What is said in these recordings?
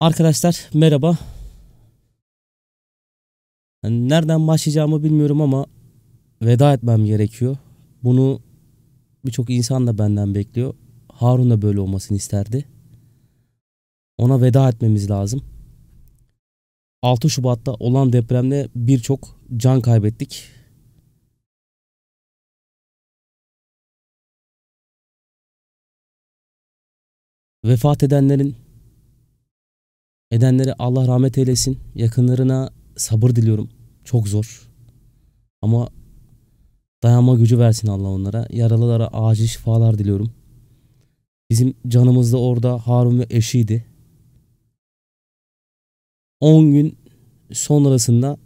Arkadaşlar merhaba. nereden başlayacağımı bilmiyorum ama veda etmem gerekiyor. Bunu birçok insan da benden bekliyor. Harun da böyle olmasını isterdi. Ona veda etmemiz lazım. 6 Şubat'ta olan depremde birçok can kaybettik. Vefat edenlerin Edenlere Allah rahmet eylesin. Yakınlarına sabır diliyorum. Çok zor. Ama dayanma gücü versin Allah onlara. Yaralılara acil şifalar diliyorum. Bizim canımız da orada Harun ve eşiydi. 10 gün sonrasında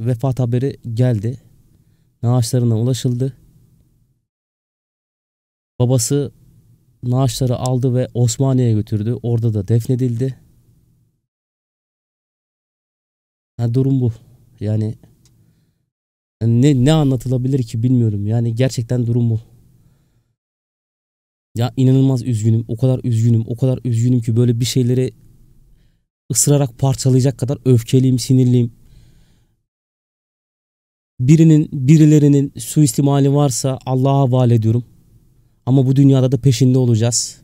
vefat haberi geldi. Naaşlarına ulaşıldı. Babası naaşları aldı ve Osmaniye'ye götürdü. Orada da defnedildi. Ha, durum bu. Yani ne ne anlatılabilir ki bilmiyorum. Yani gerçekten durum bu. Ya inanılmaz üzgünüm. O kadar üzgünüm. O kadar üzgünüm ki böyle bir şeyleri ısırarak parçalayacak kadar öfkeliyim, sinirliyim. Birinin, birilerinin suistimali varsa Allah'a havale ediyorum. Ama bu dünyada da peşinde olacağız.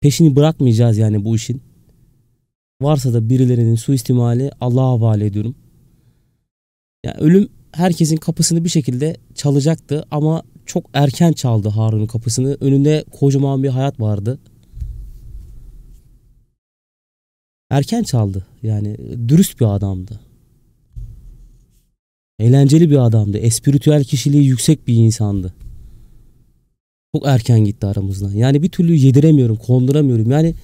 Peşini bırakmayacağız yani bu işin. Varsa da birilerinin suistimali Allah'a havale ediyorum. Yani ölüm herkesin kapısını bir şekilde çalacaktı ama çok erken çaldı Harun'un kapısını. Önünde kocaman bir hayat vardı. Erken çaldı. Yani dürüst bir adamdı. Eğlenceli bir adamdı. Espritüel kişiliği yüksek bir insandı. Çok erken gitti aramızdan. Yani bir türlü yediremiyorum, konduramıyorum. Yani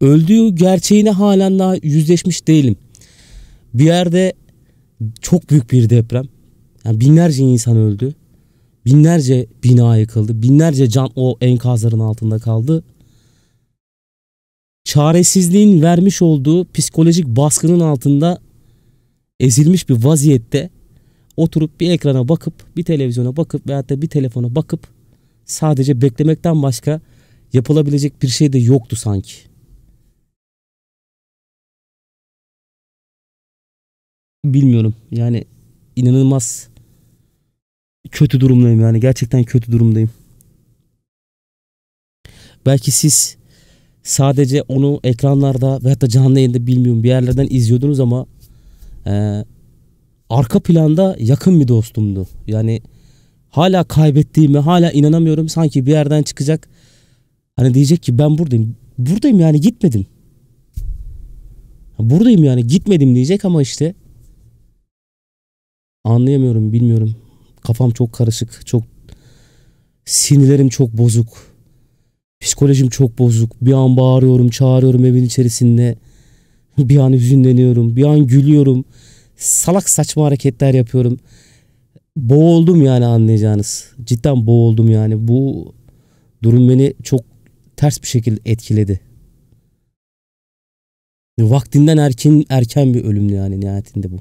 öldüğü gerçeğine halen daha yüzleşmiş değilim. Bir yerde çok büyük bir deprem. Yani binlerce insan öldü. Binlerce bina yıkıldı. Binlerce can o enkazların altında kaldı. Çaresizliğin vermiş olduğu psikolojik baskının altında ezilmiş bir vaziyette oturup bir ekrana bakıp, bir televizyona bakıp veyahut da bir telefona bakıp sadece beklemekten başka yapılabilecek bir şey de yoktu sanki. bilmiyorum. Yani inanılmaz kötü durumdayım yani gerçekten kötü durumdayım. Belki siz sadece onu ekranlarda ve hatta canlı yayında bilmiyorum bir yerlerden izliyordunuz ama e, arka planda yakın bir dostumdu. Yani hala kaybettiğimi hala inanamıyorum. Sanki bir yerden çıkacak. Hani diyecek ki ben buradayım. Buradayım yani gitmedim. Buradayım yani gitmedim diyecek ama işte Anlayamıyorum, bilmiyorum. Kafam çok karışık, çok sinirlerim çok bozuk. Psikolojim çok bozuk. Bir an bağırıyorum, çağırıyorum evin içerisinde. Bir an hüzünleniyorum, bir an gülüyorum. Salak saçma hareketler yapıyorum. Boğuldum yani anlayacağınız. Cidden boğuldum yani. Bu durum beni çok ters bir şekilde etkiledi. Vaktinden erken erken bir ölümlü yani nihayetinde bu.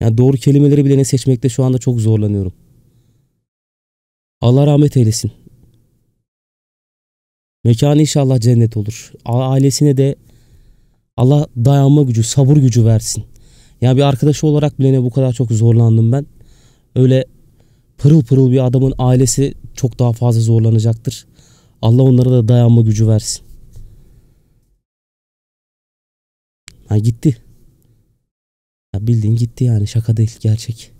Yani doğru kelimeleri bile ne seçmekte şu anda çok zorlanıyorum. Allah rahmet eylesin. Mekanı inşallah cennet olur. Ailesine de Allah dayanma gücü, sabır gücü versin. Yani bir arkadaşı olarak bile ne bu kadar çok zorlandım ben. Öyle pırıl pırıl bir adamın ailesi çok daha fazla zorlanacaktır. Allah onlara da dayanma gücü versin. Ha gitti bildiğin gitti yani şaka değil gerçek.